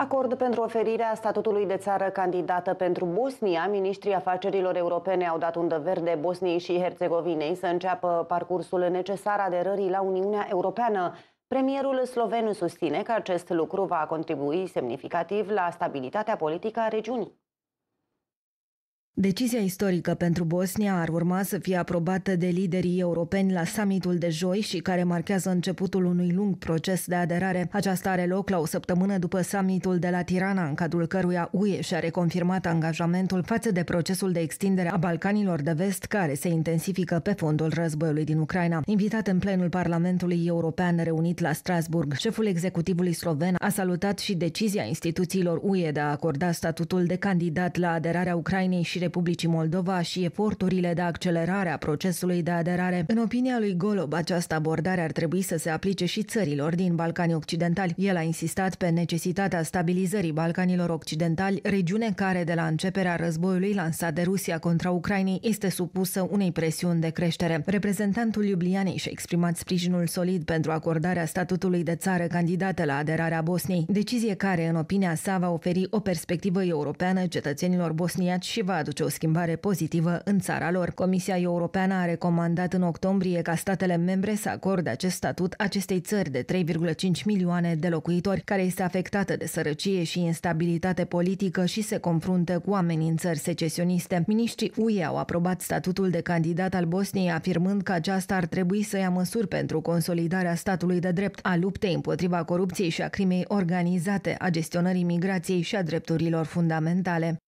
Acord pentru oferirea statutului de țară candidată pentru Bosnia, ministrii afacerilor europene au dat undă verde Bosniei și Herțegovinei să înceapă parcursul necesar aderării la Uniunea Europeană. Premierul sloven susține că acest lucru va contribui semnificativ la stabilitatea politică a regiunii. Decizia istorică pentru Bosnia ar urma să fie aprobată de liderii europeni la summitul de joi și care marchează începutul unui lung proces de aderare. Aceasta are loc la o săptămână după summitul de la Tirana, în cadrul căruia UE și-a reconfirmat angajamentul față de procesul de extindere a Balcanilor de Vest, care se intensifică pe fondul războiului din Ucraina. Invitat în plenul Parlamentului European reunit la Strasburg, șeful executivului sloven a salutat și decizia instituțiilor UE de a acorda statutul de candidat la aderarea Ucrainei și Republicii Moldova și eforturile de accelerare a procesului de aderare. În opinia lui Golob, această abordare ar trebui să se aplice și țărilor din Balcanii Occidentali. El a insistat pe necesitatea stabilizării Balcanilor Occidentali, regiune care de la începerea războiului lansat de Rusia contra Ucrainei este supusă unei presiuni de creștere. Reprezentantul Iublianei și-a exprimat sprijinul solid pentru acordarea statutului de țară candidată la aderarea Bosniei, decizie care, în opinia sa, va oferi o perspectivă europeană cetățenilor bosniaci și va aduce o schimbare pozitivă în țara lor. Comisia Europeană a recomandat în octombrie ca statele membre să acorde acest statut acestei țări de 3,5 milioane de locuitori, care este afectată de sărăcie și instabilitate politică și se confruntă cu amenințări secesioniste. Ministrii UE au aprobat statutul de candidat al Bosniei, afirmând că aceasta ar trebui să ia măsuri pentru consolidarea statului de drept, a luptei împotriva corupției și a crimei organizate, a gestionării migrației și a drepturilor fundamentale.